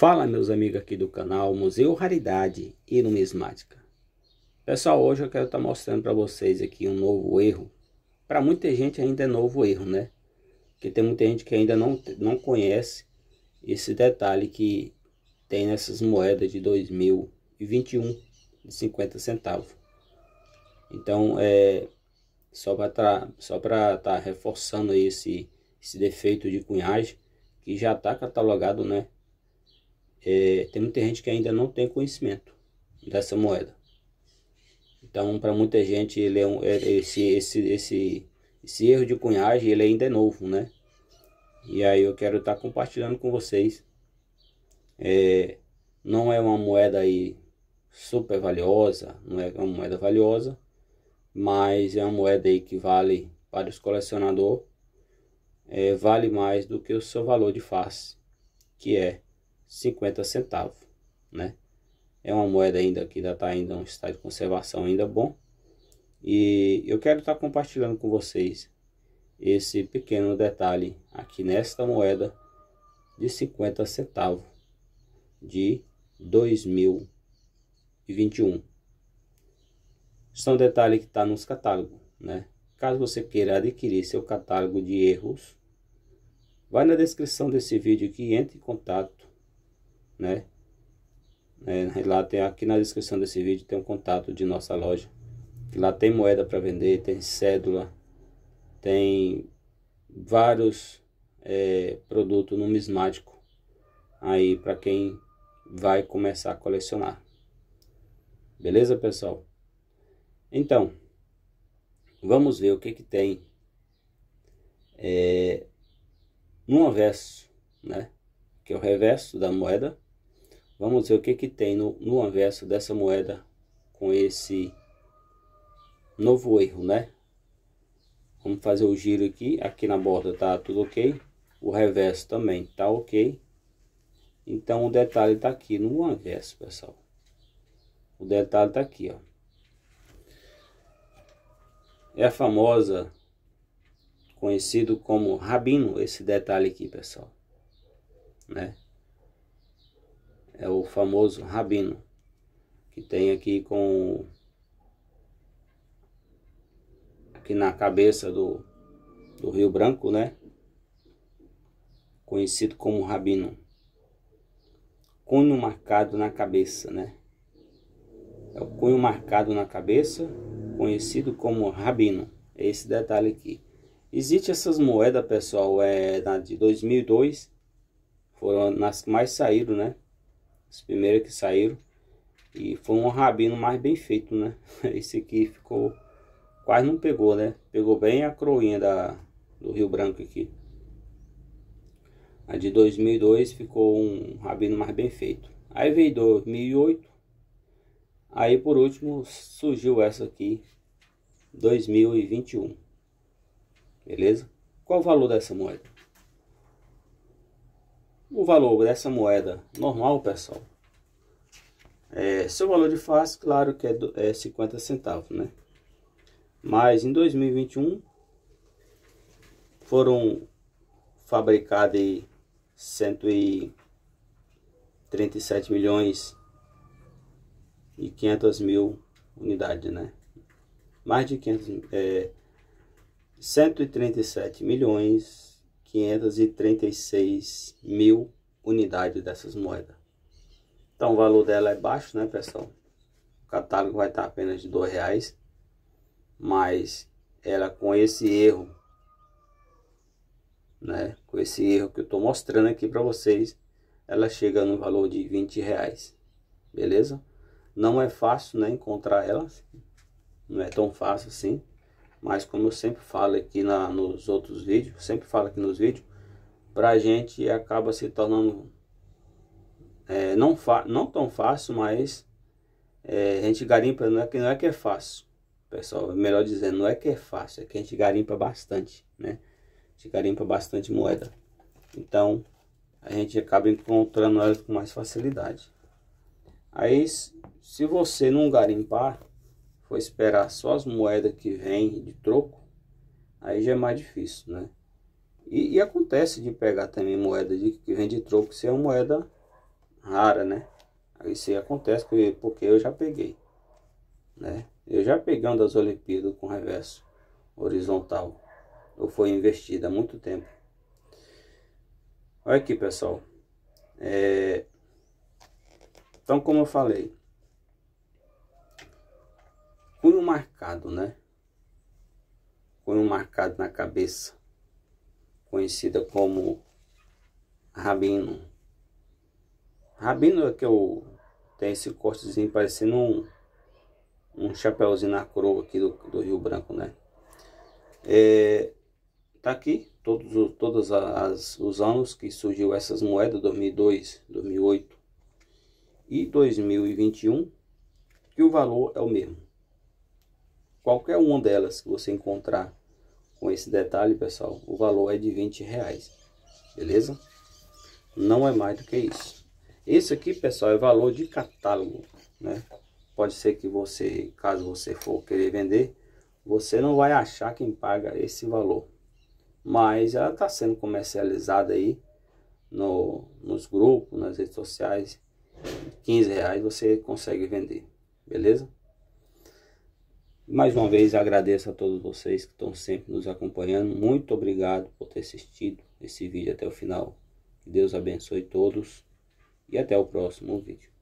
Fala meus amigos aqui do canal Museu Raridade e Numismática Pessoal, hoje eu quero estar tá mostrando para vocês aqui um novo erro Para muita gente ainda é novo erro, né? Porque tem muita gente que ainda não, não conhece esse detalhe que tem nessas moedas de 2021 de 50 centavos Então, é só para estar tá reforçando esse, esse defeito de cunhagem que já está catalogado, né? é, tem muita gente que ainda não tem conhecimento dessa moeda. Então, para muita gente, ele é um, é, esse, esse, esse, esse erro de cunhagem ele ainda é novo, né? E aí eu quero estar tá compartilhando com vocês. É, não é uma moeda aí super valiosa, não é uma moeda valiosa, mas é uma moeda aí que vale para os colecionadores, é, vale mais do que o seu valor de face, que é 50 centavos, né? É uma moeda ainda que ainda está ainda um estado de conservação ainda bom. E eu quero estar tá compartilhando com vocês esse pequeno detalhe aqui nesta moeda de 50 centavos de 2021. São detalhes que está nos catálogos, né? Caso você queira adquirir seu catálogo de erros, vai na descrição desse vídeo que entre em contato né? É, lá tem aqui na descrição desse vídeo tem um contato de nossa loja. Que lá tem moeda para vender, tem cédula, tem vários é, produtos numismático aí para quem vai começar a colecionar. Beleza, pessoal? Então, vamos ver o que que tem é, no avesso né? Que é o reverso da moeda Vamos ver o que, que tem no, no anverso dessa moeda com esse novo erro, né? Vamos fazer o giro aqui, aqui na borda tá tudo ok, o reverso também tá ok. Então o detalhe tá aqui no anverso, pessoal. O detalhe tá aqui, ó. É a famosa, conhecido como rabino, esse detalhe aqui, pessoal. Né? é o famoso Rabino, que tem aqui com aqui na cabeça do, do Rio Branco, né? Conhecido como Rabino. Cunho marcado na cabeça, né? É o cunho marcado na cabeça, conhecido como Rabino. É esse detalhe aqui. Existem essas moedas, pessoal, é na de 2002, foram nas que mais saíram, né? as primeiras que saíram. E foi um rabino mais bem feito, né? Esse aqui ficou... Quase não pegou, né? Pegou bem a croinha da, do Rio Branco aqui. A de 2002 ficou um rabino mais bem feito. Aí veio 2008. Aí por último surgiu essa aqui, 2021. Beleza? Qual o valor dessa moeda? o valor dessa moeda normal, pessoal, é, seu valor de face, claro que é, do, é 50 centavos, né? Mas em 2021 foram fabricadas 137 milhões e 500 mil unidades, né? Mais de 500, é, 137 milhões 536 mil unidades dessas moedas. Então o valor dela é baixo, né pessoal? O catálogo vai estar apenas de dois reais, mas ela com esse erro, né? Com esse erro que eu estou mostrando aqui para vocês, ela chega no valor de 20 reais, beleza? Não é fácil, né? Encontrar ela, não é tão fácil assim mas como eu sempre falo aqui na, nos outros vídeos, sempre falo aqui nos vídeos, para a gente acaba se tornando é, não, não tão fácil, mas é, a gente garimpa, não é, que, não é que é fácil, pessoal, melhor dizendo, não é que é fácil, é que a gente garimpa bastante, né? A gente garimpa bastante moeda, então a gente acaba encontrando ela com mais facilidade. Aí, se você não garimpar, for esperar só as moedas que vêm de troco, aí já é mais difícil, né? E, e acontece de pegar também moeda de, que vem de troco, se é uma moeda rara, né? Isso aí acontece porque eu já peguei, né? Eu já peguei uma das Olimpíadas com reverso horizontal, ou foi investida há muito tempo. Olha aqui, pessoal. É... Então, como eu falei, marcado, né? Cunho marcado na cabeça, conhecida como Rabino. Rabino é que eu tenho esse cortezinho parecendo um, um chapéuzinho na coroa aqui do, do Rio Branco, né? É, tá aqui todos todos as, os anos que surgiu essas moedas 2002 2008 e 2021 que o valor é o mesmo qualquer uma delas que você encontrar com esse detalhe, pessoal, o valor é de 20 reais, beleza? Não é mais do que isso. Esse aqui, pessoal, é valor de catálogo, né? Pode ser que você, caso você for querer vender, você não vai achar quem paga esse valor. Mas ela está sendo comercializada aí no, nos grupos, nas redes sociais. 15 reais você consegue vender, beleza? Mais uma vez agradeço a todos vocês que estão sempre nos acompanhando. Muito obrigado por ter assistido esse vídeo até o final. Que Deus abençoe todos e até o próximo vídeo.